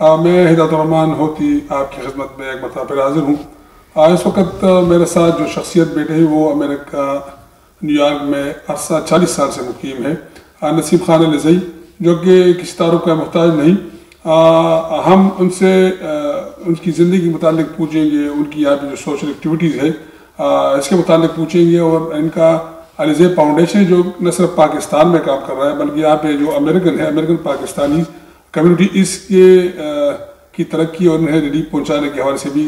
हाँ, मैं रहमान होती आपकी खिदमत में एक मरतबा हाजिर हूँ हाँ, इस वक्त मेरे साथ जो शख्सियत बैठे हैं वो अमेरिका न्यूयॉर्क में अरसा चालीस साल से मुकीम है हाँ, नसीब खान लजई जो कि किसी तारों का महताज नहीं आ, हम उनसे आ, उनकी ज़िंदगी के मतलब पूछेंगे उनकी यहाँ पर जो सोशल एक्टिविटीज़ है आ, इसके मतलब पूछेंगे और इनका अलिजे फाउंडेशन जो न सिर्फ पाकिस्तान में काम कर रहा है बल्कि यहाँ पे जो अमेरिकन है अमेरिकन पाकिस्तानी कम्युनिटी इसके की तरक्की और उन्हें रिलीफ पहुँचाने के हवाले से भी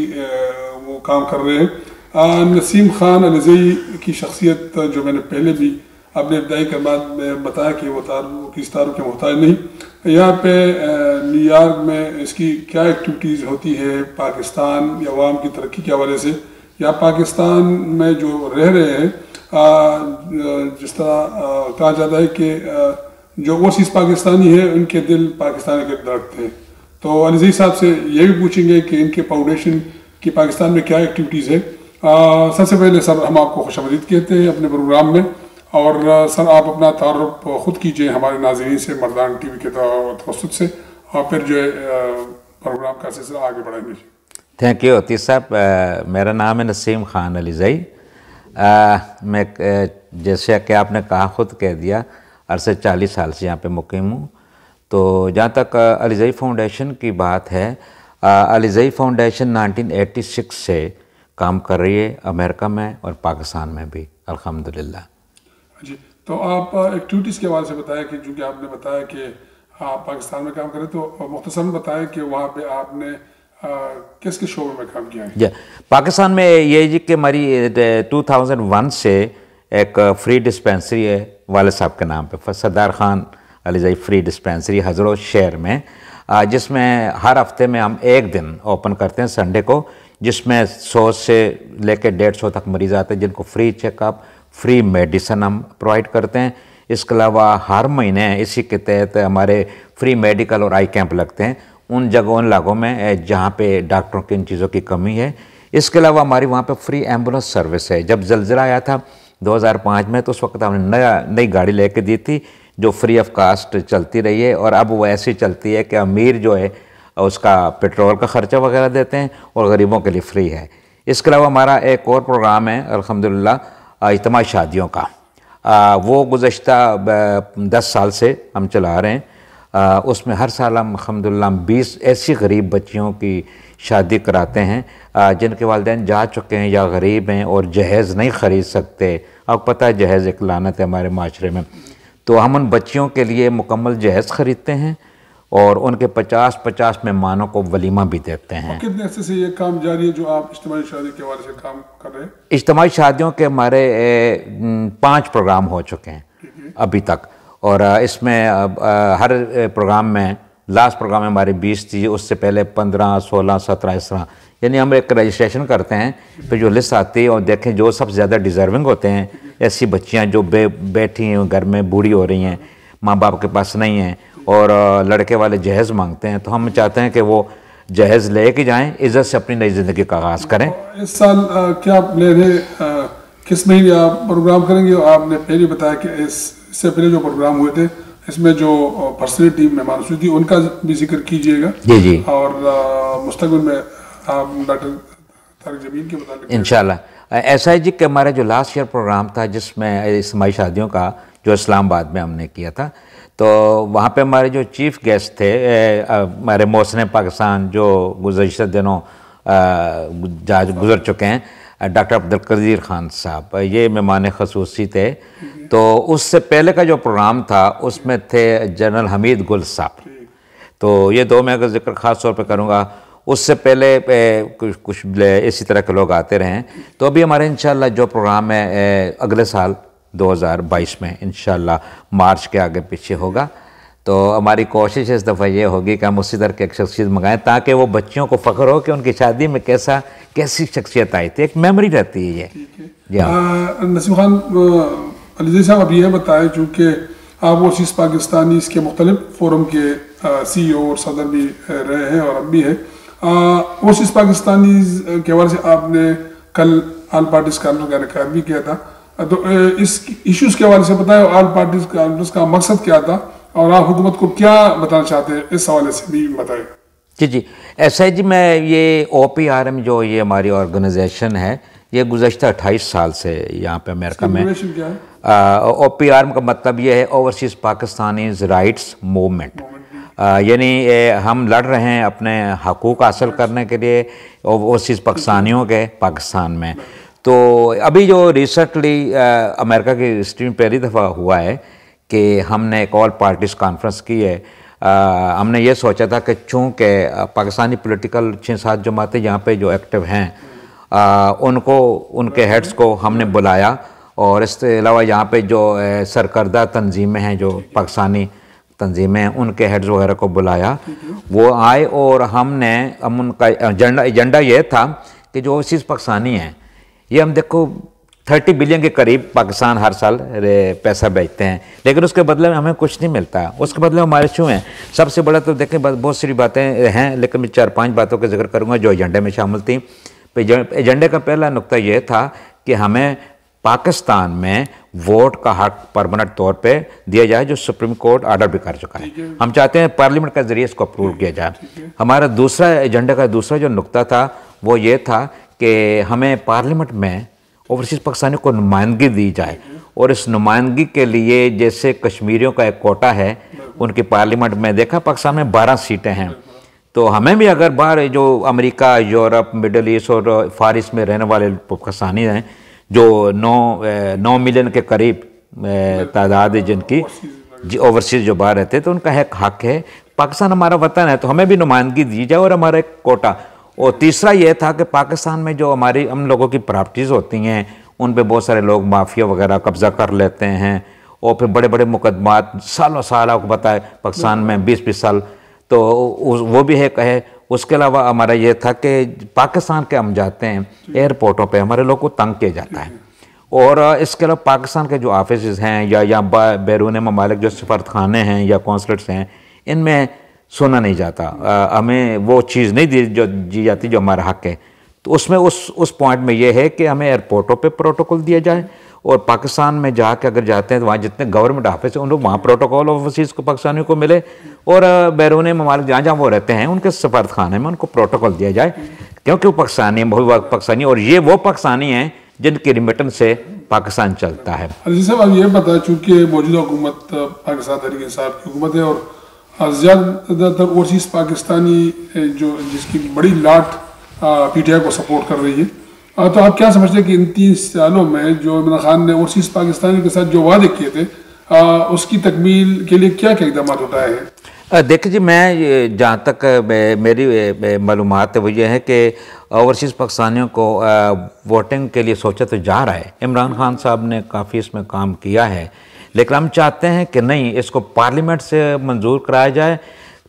वो काम कर रहे हैं नसीम खान अलजई की शख्सियत जो मैंने पहले भी अपने इब्दाई के बाद में बताया कि वो तार किस तारों के मोहताज नहीं यहाँ पे न्यूयॉर्क में इसकी क्या एक्टिविटीज़ होती है पाकिस्तान या अवाम की तरक्की के हवाले से या पाकिस्तान में जो रह रहे हैं जिस तरह कहा जाता है कि जो ओवरसीज पाकिस्तानी है उनके दिल पाकिस्तान के धड़कते हैं तो अनजी साहब से ये भी पूछेंगे कि इनके फाउंडेशन की पाकिस्तान में क्या एक्टिविटीज़ है सबसे पहले सर हम आपको खुश कहते हैं अपने प्रोग्राम में और सर आप अपना तारफ ख़ुद कीजिए हमारे नाजरन से मरदान टी वी के तो, तवसत से और फिर जो है प्रोग्राम का सिलसिला आगे बढ़ाएंगे थैंक यू अतीस साहब मेरा नाम है नसीम ख़ान अलीजई मैं जैसे कि आपने कहा ख़ुद कह दिया अरसे चालीस साल से यहाँ पे मुकम हूँ तो जहाँ तक अलीजई फाउंडेशन की बात है अलीजई फाउंडेशन 1986 से काम कर रही है अमेरिका में और पाकिस्तान में भी अल्हम्दुलिल्लाह जी तो आप एक्टिविटीज़ के हवाले से बताया कि चूँकि आपने बताया कि आप पाकिस्तान में काम करें तो मुख्तसर बताएं कि वहाँ पे आपने किस किस शोबे में काम किया है पाकिस्तान में ये जी कि हमारी वन से एक फ्री डिस्पेंसरी है वाले साहब के नाम पे सरदार ख़ान अलीजाई फ्री डिस्पेंसरी हजरों शहर में जिसमें हर हफ्ते में हम एक दिन ओपन करते हैं संडे को जिसमें सौ से लेकर डेढ़ सौ तक मरीज़ आते हैं जिनको फ्री चेकअप फ्री मेडिसन हम प्रोवाइड करते हैं इसके अलावा हर महीने इसी के तहत हमारे फ्री मेडिकल और आई कैंप लगते हैं उन जगहों उन लागों में जहाँ पे डॉक्टरों की इन चीज़ों की कमी है इसके अलावा हमारी वहाँ पे फ्री एम्बुलेंस सर्विस है जब जलजिला आया था 2005 में तो उस वक्त हमने नया नई गाड़ी लेके दी थी जो फ्री ऑफ कास्ट चलती रही है और अब वो ऐसी चलती है कि अमीर जो है उसका पेट्रोल का ख़र्चा वगैरह देते हैं और गरीबों के लिए फ्री है इसके अलावा हमारा एक और प्रोग्राम है अलहमदिल्ला इतमा शादियों का आ, वो गुज्त दस साल से हम चला रहे हैं आ, उसमें हर साल हम अलहमदिल्ला बीस ऐसी गरीब बच्चियों की शादी कराते हैं जिनके वालदे जा चुके हैं या गरीब हैं और जहेज़ नहीं ख़रीद सकते अब पता है जहेज़ एक लानत है हमारे माशरे में तो हम उन बच्चियों के लिए मुकम्मल जहेज़ ख़रीदते हैं और उनके पचास पचास मेहमानों को वलीमा भी देते हैं कितने अरसे से ये काम जारी है जो आप इज्तमी शादी के हवाले से काम कर रहे हैं इज्तमी शादियों के हमारे पाँच प्रोग्राम हो चुके हैं अभी तक और इसमें हर प्रोग्राम में लास्ट प्रोग्राम में हमारी बीस थी उससे पहले पंद्रह सोलह सत्रह इस तरह यानी हम एक रजिस्ट्रेशन करते हैं फिर जो लिस्ट आती है और देखें जो सबसे ज़्यादा डिज़र्विंग होते हैं ऐसी बच्चियाँ जो बे बैठी हैं घर में बूढ़ी हो रही हैं माँ बाप के पास नहीं हैं और लड़के वाले जहेज़ मांगते हैं तो हम चाहते हैं कि वो जहेज़ ले के जाएँ इज़्ज़त से अपनी नई ज़िंदगी का आगाज़ करें इस साल क्या आप ले रहे किस महीने आप प्रोग्राम करेंगे आपने पहले बताया कि इससे पहले जो प्रोग्राम हुए थे इसमें जो पर्सनल टीम में मेहमान थी उनका भी जिक्र कीजिएगा जी जी और मुस्तबिल में आप डॉक्टर तारक जमीन के मुताबिक इनशाला एस आई जी का हमारा जो लास्ट ईयर प्रोग्राम था जिसमें इस्माई शादियों का जो इस्लामाबाद में हमने किया था तो वहाँ पे हमारे जो चीफ गेस्ट थे हमारे मोहसिन पाकिस्तान जो गुजशत दिनों जा गुजर चुके हैं डॉक्टर अब्दुल खान साहब ये मेहमान खसूसी थे तो उससे पहले का जो प्रोग्राम था उसमें थे जनरल हमीद गुल साहब तो ये दो मैं अगर जिक्र ख़ास तौर पर करूँगा उससे पहले कुछ कुछ इसी तरह के लोग आते रहें तो अभी हमारे इन जो प्रोग्राम है अगले साल 2022 में इन मार्च के आगे पीछे होगा तो हमारी कोशिश इस दफ़ा ये होगी कि हम उसी तरह की एक शख्सियत मंगाएं ताकि वो बच्चियों को फ़ख्र हो कि उनकी शादी में कैसा कैसी शख्सियत आई थी एक मेमोरी रहती है ये जी हाँ। नसीम खान अलीजी साहब अभी यह बताएं चूँकि आप ओसीस पाकिस्तानी इसके मुख्तलिफ फोरम के सी ई ओ और सदर भी रहे हैं और अब भी वो ओसीस पाकिस्तानी के हवाले से आपने कल आल पार्टीज कानून का इनका भी किया था तो इस इश्यूज़ के हवाले से बताएं आल पार्टीज कानून का मकसद क्या था और आप हुकूमत को क्या बताना चाहते हैं इस हवाले से भी बताए जी जी एस आई जी में ये ओ पी आर एम जो ये हमारी ऑर्गेनाइजेशन है ये गुजशत अट्ठाईस साल से यहाँ पे अमेरिका में ओ पी आर एम का मतलब ये है ओवरसीज़ पाकिस्तानी राइट्स मूवमेंट यानी हम लड़ रहे हैं अपने हकूक़ हासिल करने के लिए ओवरसीज़ पाकिस्तानियों के पाकिस्तान में तो अभी जो रिसेंटली अमेरिका की हिस्ट्री में पहली दफ़ा हुआ है कि हमने एक ऑल पार्टीज़ कॉन्फ्रेंस की है आ, हमने ये सोचा था कि चूँकि पाकिस्तानी पॉलिटिकल छः सात जमातें यहाँ पे जो एक्टिव हैं आ, उनको उनके हेड्स को हमने बुलाया और इसके अलावा यहाँ पे जो सरकर्दा तंजीमें हैं जो पाकिस्तानी तंजीमें हैं उनके हेड्स वगैरह को बुलाया वो आए और हमने हम उनका एजेंडा एजेंडा ये था कि जो ओवरसीज़ पाकिस्तानी हैं ये हम देखो थर्टी बिलियन के करीब पाकिस्तान हर साल पैसा बेचते हैं लेकिन उसके बदले में हमें कुछ नहीं मिलता उसके बदले में हमारे छूँ हैं सबसे बड़ा तो देखें बहुत सारी बातें हैं लेकिन मैं चार पांच बातों का जिक्र करूँगा जो एजेंडे में शामिल थी एजेंडे का पहला नुकता यह था कि हमें पाकिस्तान में वोट का हक परमानेंट तौर पे दिया जाए जो सुप्रीम कोर्ट ऑर्डर भी कर चुका है हम चाहते हैं पार्लियामेंट के जरिए इसको अप्रूव किया जाए हमारा दूसरा एजेंडा का दूसरा जो नुकता था वो ये था कि हमें पार्लियामेंट में ओवरसीज़ पाकिस्तानियों को नुमाइंदगी दी जाए और इस नुमाइंदगी के लिए जैसे कश्मीरियों का एक कोटा है उनकी पार्लियामेंट में देखा पाकिस्तान में बारह सीटें हैं तो हमें भी अगर बाहर जो अमेरिका यूरोप मिडल ईस्ट और फारिस में रहने वाले पाकिस्तानी हैं जो नौ नौ मिलियन के करीब तादाद है जिनकी जी ओवरसीज़ जो बाहर रहते हैं तो उनका एक हक है पाकिस्तान हमारा वतन है तो हमें भी नुमाइंदगी दी जाए और हमारा एक कोटा और तीसरा ये था कि पाकिस्तान में जो हमारी हम लोगों की प्रॉपर्टीज़ होती हैं उन पर बहुत सारे लोग माफिया वगैरह कब्ज़ा कर लेते हैं और फिर बड़े बड़े मुकदमात सालों साल आपको बताए पाकिस्तान में बीस बीस साल तो वो भी है कहे उसके अलावा हमारा ये था कि पाकिस्तान के हम जाते हैं एयरपोर्टों पे हमारे लोग को तंग किया जाता है और इसके अलावा पाकिस्तान के जो ऑफिस हैं या या बैरून ममालिक जो खाने हैं या कौंसलेट्स हैं इनमें सोना नहीं जाता आ, हमें वो चीज़ नहीं दी जो दी जाती जो हमारा हक है तो उसमें उस उस पॉइंट में ये है कि हमें एयरपोर्टों पे प्रोटोकॉल दिया जाए और पाकिस्तान में जा अगर जाते हैं तो वहाँ जितने गवर्नमेंट हाफिस हैं उन लोग वहाँ प्रोटोकॉल ऑफिस को पाकिस्तानियों को मिले और बैरून ममालिक जहाँ जहाँ वो रहते हैं उनके सफारत खाने में उनको प्रोटोकॉल दिया जाए क्योंकि वो पाकिस्तानी बहुत पाकिस्तानी और ये वो पाकिस्तानी हैं जिनके रिमिटन से पाकिस्तान चलता है साहब अब ये पता चूँकि मौजूदा हुकूमत पाकिस्तान तरीके साहब की हुकूमत है और ज़्यादातर ओवरसीज पाकिस्तानी जो जिसकी बड़ी लाट पी टी आई को सपोर्ट कर रही है तो आप क्या समझते हैं कि इन तीन सालों में जो इमरान खान ने ओवरसीज़ पाकिस्तानी के साथ जो वादे किए थे आ, उसकी तकमील के लिए क्या क्या इकदाम उठाए हैं देखिए जी मैं जहाँ तक मेरी मालूम है वो ये है कि ओवरसीज़ पाकिस्तानियों को वोटिंग के लिए सोचा तो जा रहा है इमरान खान साहब ने काफ़ी इसमें काम किया है लेकिन हम चाहते हैं कि नहीं इसको पार्लियामेंट से मंजूर कराया जाए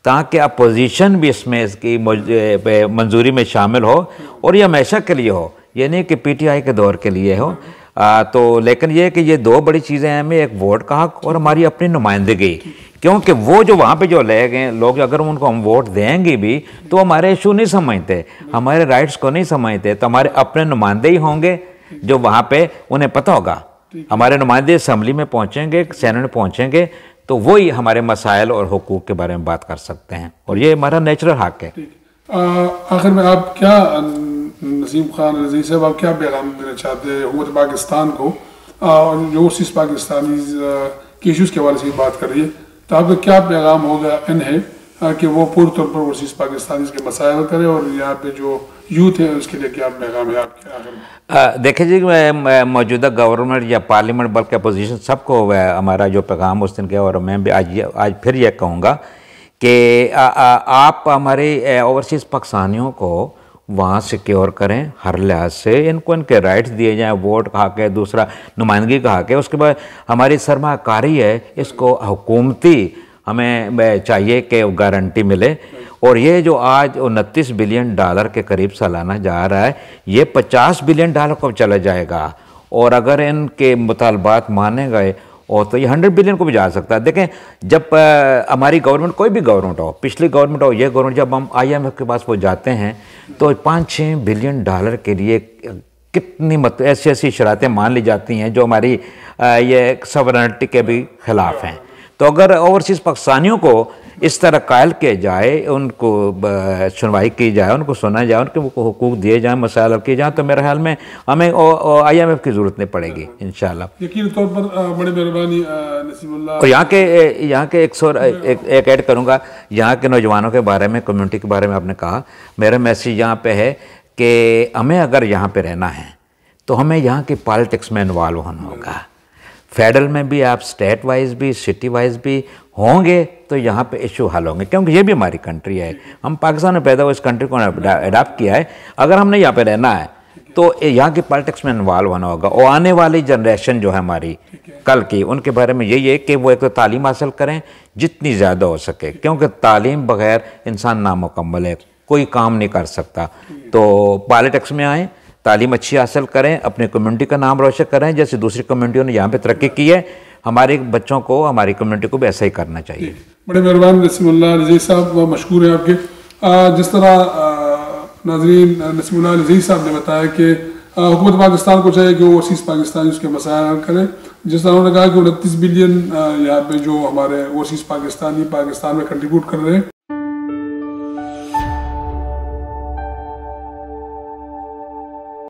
ताकि अपोजिशन भी इसमें इसकी मंजूरी में शामिल हो और ये हमेशा के लिए हो ये नहीं कि पीटीआई के दौर के लिए हो आ, तो लेकिन ये कि ये दो बड़ी चीज़ें हैं हमें एक वोट का हक और हमारी अपनी नुमाइंदगी क्योंकि वो जो वहाँ पे जो ले गए लोग अगर उनको हम वोट देंगे भी तो हमारे इशू नहीं समझते हमारे राइट्स को नहीं समझते तो हमारे अपने नुमाइंदे ही होंगे जो वहाँ पे उन्हें पता होगा हमारे नुमाइंदे असम्बली में पहुँचेंगे सैनट में पहुँचेंगे तो वही हमारे मसाइल और हकूक़ के बारे में बात कर सकते हैं और ये हमारा नेचुरल हक है आखिर में आप क्या नसीम खान रजी साहब आप क्या पैगाम देना चाहते हैं तो पाकिस्तान को और जो सिस पाकिस्तानी के इशूज़ के हवाले से बात कर रही है तो आपका क्या पैगाम होगा इन है कि वो पूरे तौर पर वर्सेस पाकिस्तानी के मसाइल करें और यहाँ पे जो यूथ है उसके लिए क्या पैगाम है आपके देखिए जी मैं मौजूदा गवर्नमेंट या पार्लियामेंट बल्कि अपोजिशन सबको हमारा जो पैगाम उस दिन गया और मैं भी आज आज फिर यह कहूँगा कि आप हमारे ओवरसीज़ पाकिस्तानियों को वहाँ सिक्योर करें हर लिहाज से इनको इनके राइट्स दिए जाएं वोट कहा के दूसरा नुमाइंदगी कहा के उसके बाद हमारी सरमाकारी है इसको हुकूमती हमें चाहिए कि गारंटी मिले और ये जो आज उनतीस बिलियन डॉलर के करीब सालाना जा रहा है ये पचास बिलियन डॉलर को चला जाएगा और अगर इनके मुतालबात माने गए और तो ये हंड्रेड बिलियन को भी जा सकता है देखें जब हमारी गवर्नमेंट कोई भी गवर्नमेंट हो पिछली गवर्नमेंट हो ये गवर्नमेंट जब हम आईएमएफ के पास वो जाते हैं तो पाँच छः बिलियन डॉलर के लिए कितनी मत ऐसी ऐसी शरातें मान ली जाती हैं जो हमारी ये सवरनिटी के भी खिलाफ हैं तो अगर ओवरसीज़ पाकिस्तानियों को इस तरह कायल किया जाए उनको सुनवाई की जाए उनको सुना जाए उनके हकूक दिए जाएँ मसाइल किए जाएँ तो मेरे ख्याल में हमें आई एम एफ़ की ज़रूरत नहीं पड़ेगी इन शाला तो बड़ी यहाँ के यहाँ के एक सौ एक, ऐड करूँगा यहाँ के नौजवानों के बारे में कम्यूनिटी के बारे में आपने कहा मेरा मैसेज यहाँ पर है कि हमें अगर यहाँ पर रहना है तो हमें यहाँ की पॉलिटिक्स में इन्वॉल्व होना होगा फेडरल में भी आप स्टेट वाइज भी सिटी वाइज भी होंगे तो यहाँ पे इशू हल होंगे क्योंकि ये भी हमारी कंट्री है हम पाकिस्तान में पैदा हुए इस कंट्री को अडाप्ट किया है अगर हमने यहाँ पे रहना है तो यहाँ की पॉलिटिक्स में इन्वॉल्व होना होगा और आने वाली जनरेशन जो है हमारी कल की उनके बारे में यही है कि वो एक तो तालीम हासिल करें जितनी ज़्यादा हो सके क्योंकि तालीम बगैर इंसान नामुकम्मल है कोई काम नहीं कर सकता तो पॉलिटिक्स में आएँ तालीम अच्छी हासिल करें अपने कम्युनिटी का नाम रोशन करें जैसे दूसरी कम्युनिटियों ने यहाँ पर तरक्की की है हमारे बच्चों को हमारी कम्युनिटी को भी ऐसा ही करना चाहिए बड़े मेहरबान नसीमुल्ला साहब साहब मशहूर हैं आपके आ, जिस तरह नाजरीन नसीमुल्ला नजीर साहब ने बताया कि हुकूमत पाकिस्तान को चाहिए कि वो ओवरसीज़ पाकिस्तान उसके मसायल हल करें जिस तरह उन्होंने कहा कि उनतीस बिलियन यहाँ पे जो हमारे ओवरसीज़ पाकिस्तानी पाकिस्तान में कंट्रीब्यूट कर रहे हैं